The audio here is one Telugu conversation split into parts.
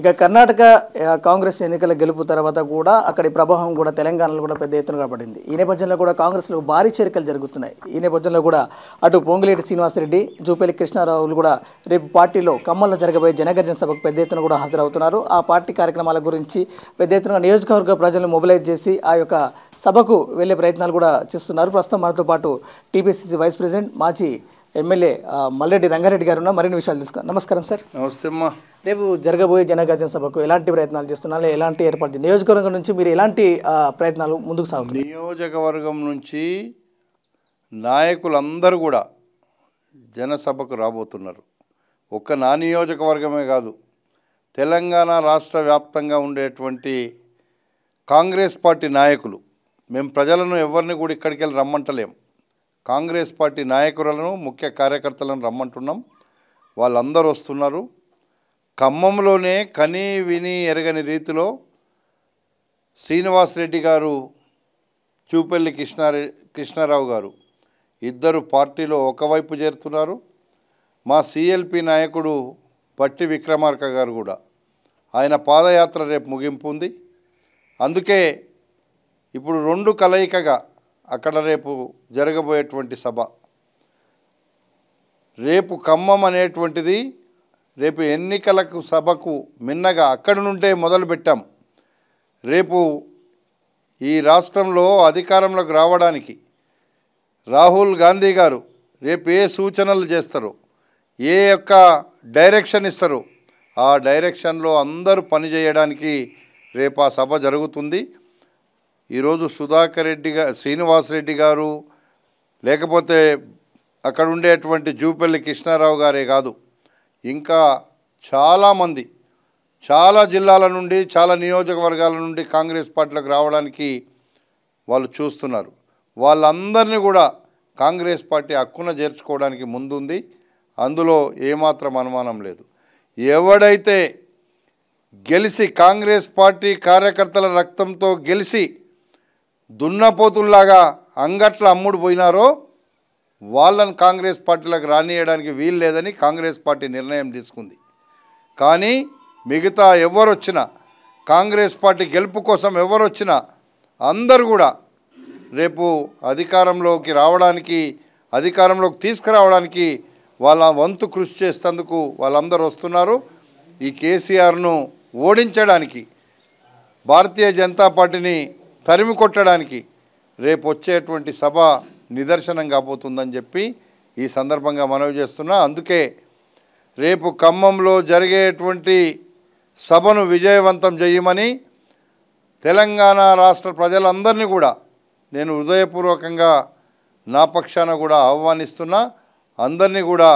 ఇక కర్ణాటక కాంగ్రెస్ ఎన్నికల గెలుపు తర్వాత కూడా అక్కడి ప్రభావం కూడా తెలంగాణలో కూడా పెద్ద ఎత్తున కనబడింది ఈ నేపథ్యంలో కూడా కాంగ్రెస్లో భారీ చేరికలు జరుగుతున్నాయి ఈ నేపథ్యంలో కూడా అటు పొంగిలేటి శ్రీనివాసరెడ్డి జూపేలి కృష్ణారావులు కూడా రేపు పార్టీలో ఖమ్మంలో జరగబోయే జనగర్జన సభకు పెద్ద ఎత్తున కూడా హాజరవుతున్నారు ఆ పార్టీ కార్యక్రమాల గురించి పెద్ద ఎత్తున నియోజకవర్గ ప్రజలను మొబిలైజ్ చేసి ఆ యొక్క సభకు వెళ్ళే ప్రయత్నాలు కూడా చేస్తున్నారు ప్రస్తుతం మనతో పాటు టీపీసీసీ వైస్ ప్రెసిడెంట్ మాజీ ఎమ్మెల్యే మల్లెడ్డి రంగారెడ్డి గారు ఉన్నా మరిన్ని విషయాలు తెలుసుకో నమస్కారం సార్ నమస్తే అమ్మా రేపు జరగబోయే జనగార్జన సభకు ఎలాంటి ప్రయత్నాలు చేస్తున్నారు ఎలాంటి ఏర్పాటు నియోజకవర్గం నుంచి మీరు ఎలాంటి ప్రయత్నాలు ముందుకు సాగు నియోజకవర్గం నుంచి నాయకులందరూ కూడా జనసభకు రాబోతున్నారు ఒక్క నా నియోజకవర్గమే కాదు తెలంగాణ రాష్ట్ర వ్యాప్తంగా ఉండేటువంటి కాంగ్రెస్ పార్టీ నాయకులు మేము ప్రజలను ఎవరిని కూడా ఇక్కడికి వెళ్ళి రమ్మంటలేము కాంగ్రెస్ పార్టీ నాయకులను ముఖ్య కార్యకర్తలను రమ్మంటున్నాం వాళ్ళందరూ వస్తున్నారు ఖమ్మంలోనే కని విని ఎరగని రీతిలో శ్రీనివాసరెడ్డి గారు చూపెల్లి కృష్ణారె కృష్ణారావు గారు ఇద్దరు పార్టీలో ఒకవైపు చేరుతున్నారు మా సిఎల్పి నాయకుడు పట్టి విక్రమార్క గారు కూడా ఆయన పాదయాత్ర రేపు ముగింపు ఉంది అందుకే ఇప్పుడు రెండు కలయికగా అక్కడ రేపు జరగబోయేటువంటి సభ రేపు ఖమ్మం అనేటువంటిది రేపు ఎన్నికలకు సభకు మిన్నగా అక్కడి నుండే మొదలుపెట్టాం రేపు ఈ రాష్ట్రంలో అధికారంలోకి రావడానికి రాహుల్ గాంధీ గారు రేపు ఏ సూచనలు చేస్తారు ఏ యొక్క డైరెక్షన్ ఇస్తారు ఆ డైరెక్షన్లో అందరూ పనిచేయడానికి రేపు ఆ సభ జరుగుతుంది ఈరోజు సుధాకర్ రెడ్డి గా శ్రీనివాసరెడ్డి గారు లేకపోతే అక్కడ ఉండేటువంటి జూపల్లి కృష్ణారావు గారే కాదు ఇంకా చాలామంది చాలా జిల్లాల నుండి చాలా నియోజకవర్గాల నుండి కాంగ్రెస్ పార్టీలోకి రావడానికి వాళ్ళు చూస్తున్నారు వాళ్ళందరినీ కూడా కాంగ్రెస్ పార్టీ హక్కున చేర్చుకోవడానికి ముందుంది అందులో ఏమాత్రం అనుమానం లేదు ఎవడైతే గెలిచి కాంగ్రెస్ పార్టీ కార్యకర్తల రక్తంతో గెలిచి దున్నపోతుల్లాగా అంగట్ల అమ్ముడు పోయినారో వాళ్ళని కాంగ్రెస్ పార్టీలకు రానియడానికి వీలు లేదని కాంగ్రెస్ పార్టీ నిర్ణయం తీసుకుంది కానీ మిగతా ఎవరొచ్చినా కాంగ్రెస్ పార్టీ గెలుపు కోసం ఎవరొచ్చినా అందరు కూడా రేపు అధికారంలోకి రావడానికి అధికారంలోకి తీసుకురావడానికి వాళ్ళ వంతు కృషి చేసేందుకు వాళ్ళందరూ వస్తున్నారు ఈ కేసీఆర్ను ఓడించడానికి భారతీయ జనతా పార్టీని తరిమి కొట్టడానికి రేపు వచ్చేటువంటి సభ నిదర్శనం కాబోతుందని చెప్పి ఈ సందర్భంగా మనవి చేస్తున్నా అందుకే రేపు ఖమ్మంలో జరిగేటువంటి సభను విజయవంతం చేయమని తెలంగాణ రాష్ట్ర ప్రజలందరినీ కూడా నేను హృదయపూర్వకంగా నా పక్షాన కూడా ఆహ్వానిస్తున్నా అందరినీ కూడా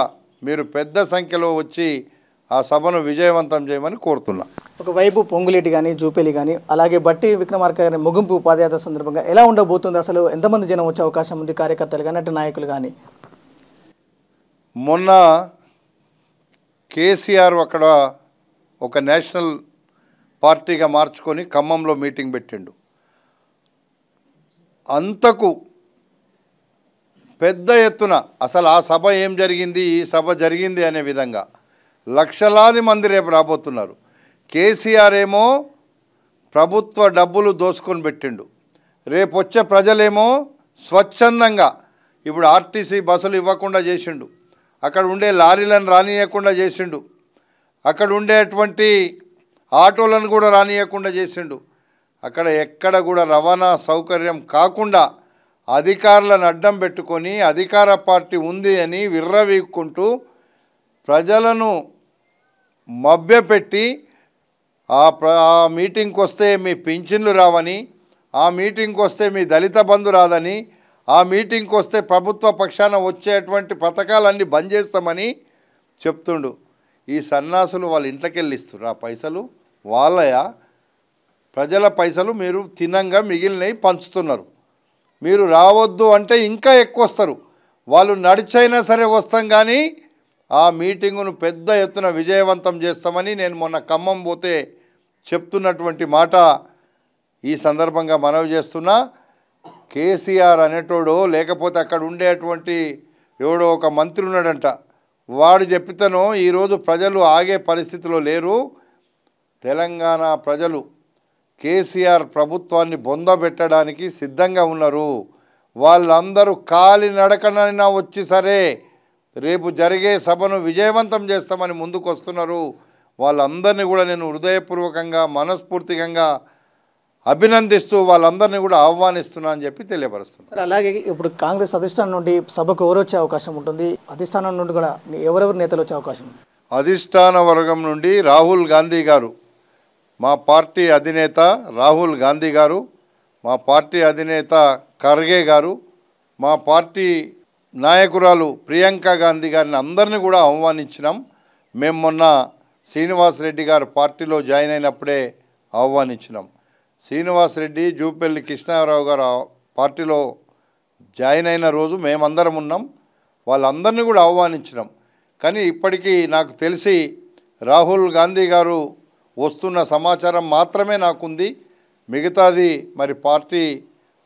మీరు పెద్ద సంఖ్యలో వచ్చి ఆ సభను విజయవంతం చేయమని కోరుతున్నా ఒకవైపు పొంగులేటి కానీ జూపేలి కానీ అలాగే బట్టి విక్రమార్క గారి ముగింపు పాదయాత్ర సందర్భంగా ఎలా ఉండబోతుంది అసలు ఎంతమంది జనం వచ్చే అవకాశం ఉంది కార్యకర్తలు కానీ అటు నాయకులు కానీ మొన్న కేసీఆర్ అక్కడ ఒక నేషనల్ పార్టీగా మార్చుకొని ఖమ్మంలో మీటింగ్ పెట్టిండు అంతకు పెద్ద ఎత్తున అసలు ఆ సభ ఏం జరిగింది ఈ సభ జరిగింది అనే విధంగా లక్షలాది మంది రేపు రాబోతున్నారు కేసీఆర్ ఏమో ప్రభుత్వ డబ్బులు దోసుకొని పెట్టిండు రేపు వచ్చే ప్రజలేమో స్వచ్ఛందంగా ఇప్పుడు ఆర్టీసీ బస్సులు ఇవ్వకుండా చేసిండు అక్కడ ఉండే లారీలను రానియకుండా చేసిండు అక్కడ ఉండేటువంటి ఆటోలను కూడా రానియకుండా చేసిండు అక్కడ ఎక్కడ కూడా రవాణా సౌకర్యం కాకుండా అధికారులను అడ్డం పెట్టుకొని అధికార పార్టీ ఉంది అని విర్రవీక్కుంటూ ప్రజలను మభ్యపెట్టి ఆ మీటింగ్కి వస్తే మీ పింఛన్లు రావని ఆ మీటింగ్కి వస్తే మీ దళిత బంధు రాదని ఆ మీటింగ్కి వస్తే ప్రభుత్వ పక్షాన వచ్చేటువంటి పథకాలన్నీ బంద్ చేస్తామని చెప్తుండు ఈ సన్నాసులు వాళ్ళ ఇంట్లోకి వెళ్ళిస్తున్నారు ఆ పైసలు వాళ్ళయా ప్రజల పైసలు మీరు తినంగా మిగిలినవి పంచుతున్నారు మీరు రావద్దు అంటే ఇంకా ఎక్కువ వస్తారు వాళ్ళు నడిచైనా సరే వస్తాం కానీ ఆ మీటింగును పెద్ద ఎత్తున విజయవంతం చేస్తామని నేను మొన్న ఖమ్మం పోతే చెప్తున్నటువంటి మాట ఈ సందర్భంగా మనవి చేస్తున్నా కేసీఆర్ అనేటోడు లేకపోతే అక్కడ ఉండేటువంటి ఎవడో ఒక మంత్రి ఉన్నాడంట వాడు చెప్తాను ఈరోజు ప్రజలు ఆగే పరిస్థితిలో లేరు తెలంగాణ ప్రజలు కేసీఆర్ ప్రభుత్వాన్ని బొందబెట్టడానికి సిద్ధంగా ఉన్నారు వాళ్ళందరూ కాలి నడకనైనా వచ్చి సరే రేపు జరిగే సభను విజయవంతం చేస్తామని ముందుకు వస్తున్నారు వాళ్ళందరినీ కూడా నేను హృదయపూర్వకంగా మనస్ఫూర్తికంగా అభినందిస్తూ వాళ్ళందరినీ కూడా ఆహ్వానిస్తున్నా అని చెప్పి తెలియపరుస్తున్నారు అలాగే ఇప్పుడు కాంగ్రెస్ అధిష్టానం నుండి సభకు ఎవరు వచ్చే అవకాశం ఉంటుంది అధిష్టానం నుండి కూడా ఎవరెవరు నేతలు వచ్చే అవకాశం అధిష్టాన వర్గం నుండి రాహుల్ గాంధీ గారు మా పార్టీ అధినేత రాహుల్ గాంధీ గారు మా పార్టీ అధినేత ఖర్గే గారు మా పార్టీ నాయకురాలు ప్రియాంక గాంధీ గారిని అందరినీ కూడా ఆహ్వానించినాం మేము మొన్న శ్రీనివాసరెడ్డి గారు పార్టీలో జాయిన్ అయినప్పుడే ఆహ్వానించినాం శ్రీనివాసరెడ్డి జూపల్లి కృష్ణారావు గారు పార్టీలో జాయిన్ అయిన రోజు మేమందరం ఉన్నాం వాళ్ళందరినీ కూడా ఆహ్వానించినాం కానీ ఇప్పటికీ నాకు తెలిసి రాహుల్ గాంధీ గారు వస్తున్న సమాచారం మాత్రమే నాకుంది మిగతాది మరి పార్టీ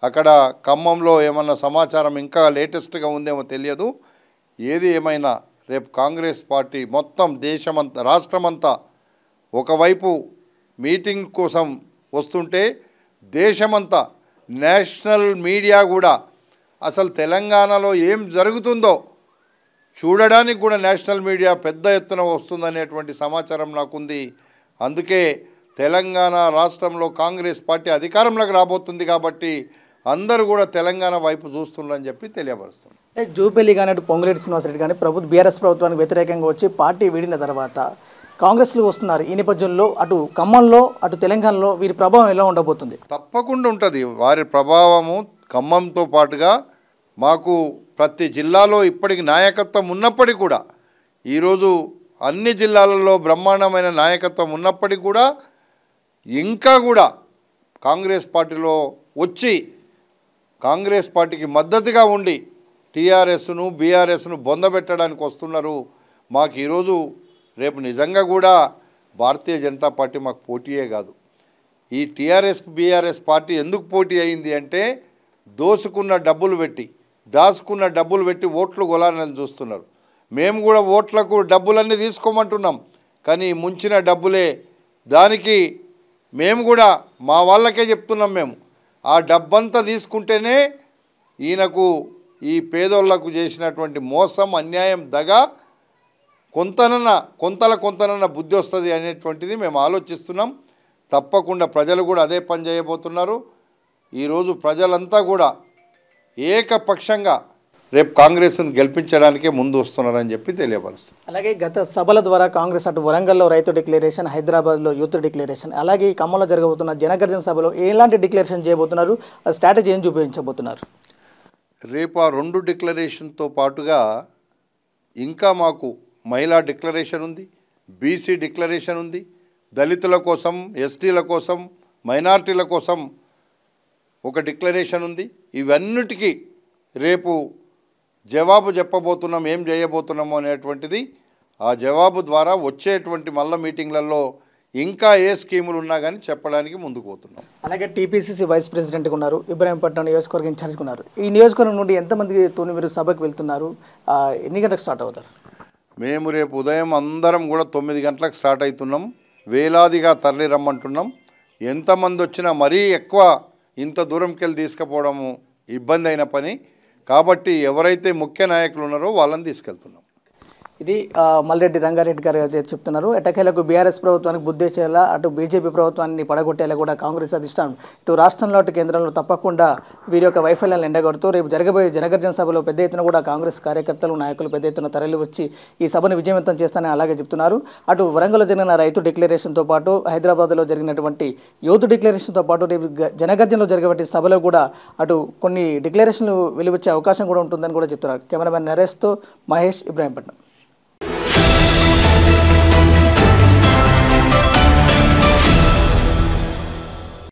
అక్కడ ఖమ్మంలో ఏమన్నా సమాచారం ఇంకా లేటెస్ట్గా ఉందేమో తెలియదు ఏది ఏమైనా రేపు కాంగ్రెస్ పార్టీ మొత్తం దేశమంతా రాష్ట్రమంతా ఒకవైపు మీటింగ్ కోసం వస్తుంటే దేశమంతా నేషనల్ మీడియా కూడా అసలు తెలంగాణలో ఏం జరుగుతుందో చూడడానికి కూడా నేషనల్ మీడియా పెద్ద ఎత్తున వస్తుందనేటువంటి సమాచారం నాకుంది అందుకే తెలంగాణ రాష్ట్రంలో కాంగ్రెస్ పార్టీ అధికారంలోకి రాబోతుంది కాబట్టి అందరూ కూడా తెలంగాణ వైపు చూస్తున్నారని చెప్పి తెలియపరుస్తున్నారు అంటే జూపల్లి కానీ అటు పొంగులేటి శ్రీనివాసరెడ్డి కానీ ప్రభుత్వ బీఆర్ఎస్ ప్రభుత్వానికి వ్యతిరేకంగా వచ్చి పార్టీ వీడిన తర్వాత కాంగ్రెస్లో వస్తున్నారు ఈ నేపథ్యంలో అటు ఖమ్మంలో అటు తెలంగాణలో వీరి ప్రభావం ఎలా ఉండబోతుంది తప్పకుండా ఉంటుంది వారి ప్రభావము ఖమ్మంతో పాటుగా మాకు ప్రతి జిల్లాలో ఇప్పటికి నాయకత్వం ఉన్నప్పటికీ కూడా ఈరోజు అన్ని జిల్లాలలో బ్రహ్మాండమైన నాయకత్వం ఉన్నప్పటికీ కూడా ఇంకా కూడా కాంగ్రెస్ పార్టీలో వచ్చి కాంగ్రెస్ పార్టీకి మద్దతుగా ఉండి టీఆర్ఎస్ను బీఆర్ఎస్ను పెట్టడానికి వస్తున్నారు మాకు ఈరోజు రేపు నిజంగా కూడా భారతీయ జనతా పార్టీ మాకు పోటీయే కాదు ఈ టీఆర్ఎస్ బీఆర్ఎస్ పార్టీ ఎందుకు పోటీ అయింది అంటే దోసుకున్న డబ్బులు పెట్టి దాచుకున్న డబ్బులు పెట్టి ఓట్లు కొలాలని చూస్తున్నారు మేము కూడా ఓట్లకు డబ్బులన్నీ తీసుకోమంటున్నాం కానీ ముంచిన డబ్బులే దానికి మేము కూడా మా వాళ్ళకే చెప్తున్నాం మేము ఆ డబ్బంతా తీసుకుంటేనే ఈయనకు ఈ పేదోళ్లకు చేసినటువంటి మోసం అన్యాయం దగ కొంతనన్న కొంతల కొంతనన్న బుద్ధి వస్తుంది అనేటువంటిది మేము ఆలోచిస్తున్నాం తప్పకుండా ప్రజలు కూడా అదే పని చేయబోతున్నారు ఈరోజు ప్రజలంతా కూడా ఏకపక్షంగా రేపు కాంగ్రెస్ను గెలిపించడానికే ముందు వస్తున్నారని చెప్పి తెలియపరుస్తుంది అలాగే గత సభల ద్వారా కాంగ్రెస్ అటు వరంగల్లో రైతు డిక్లరేషన్ హైదరాబాద్లో యూత్ డిక్లరేషన్ అలాగే ఈ ఖమ్మంలో జరగబోతున్న జనగర్జన సభలో ఎలాంటి డిక్లరేషన్ చేయబోతున్నారు స్ట్రాటజీ ఏం చూపించబోతున్నారు రేపు ఆ రెండు డిక్లరేషన్తో పాటుగా ఇంకా మాకు మహిళా డిక్లరేషన్ ఉంది బీసీ డిక్లరేషన్ ఉంది దళితుల కోసం ఎస్టీల కోసం మైనార్టీల కోసం ఒక డిక్లరేషన్ ఉంది ఇవన్నిటికీ రేపు జవాబు చెప్పబోతున్నాం ఏం చేయబోతున్నాము అనేటువంటిది ఆ జవాబు ద్వారా వచ్చేటువంటి మళ్ళా మీటింగ్లలో ఇంకా ఏ స్కీములు ఉన్నా కానీ చెప్పడానికి ముందుకు పోతున్నాం అలాగే టీపీసీసీ వైస్ ప్రెసిడెంట్ ఉన్నారు ఇబ్రాహీంపట్నం నియోజకవర్గం ఇన్ఛార్జ్ ఉన్నారు ఈ నియోజకవర్గం నుండి ఎంతమందితో మీరు సభకు వెళ్తున్నారు ఎన్ని గంటలకు స్టార్ట్ అవుతారు మేము రేపు ఉదయం అందరం కూడా తొమ్మిది గంటలకు స్టార్ట్ అవుతున్నాం వేలాదిగా తరలి రమ్మంటున్నాం ఎంతమంది వచ్చినా మరీ ఎక్కువ ఇంత దూరంకి వెళ్ళి తీసుకుపోవడము ఇబ్బంది అయిన పని కాబట్టి ఎవరైతే ముఖ్య నాయకులు ఉన్నారో వాళ్ళని తీసుకెళ్తున్నాం ఇది మల్రెడ్డి రంగారెడ్డి గారు అయితే చెప్తున్నారు ఎటకేలకు బీఆర్ఎస్ ప్రభుత్వానికి బుద్ధి చేయాలా అటు బీజేపీ ప్రభుత్వాన్ని పడగొట్టేలా కూడా కాంగ్రెస్ అధిష్టానం ఇటు రాష్ట్రంలో అటు కేంద్రంలో తప్పకుండా వీరి యొక్క వైఫల్యాలు ఎండగడుతూ రేపు జరగబోయే జనగర్జన సభలో పెద్ద ఎత్తున కూడా కాంగ్రెస్ కార్యకర్తలు నాయకులు పెద్ద ఎత్తున తరలి వచ్చి ఈ సభను విజయవంతం చేస్తానని అలాగే చెప్తున్నారు అటు వరంగల్లో జరిగిన రైతు డిక్లరేషన్తో పాటు హైదరాబాద్లో జరిగినటువంటి యూత్ డిక్లరేషన్తో పాటు రేపు జనగర్జనలో జరిగేటువంటి సభలో కూడా అటు కొన్ని డిక్లరేషన్లు వెలువచ్చే అవకాశం కూడా ఉంటుందని కూడా చెప్తున్నారు కెమెరామెన్ నరేష్తో మహేష్ ఇబ్రాహీంపట్నం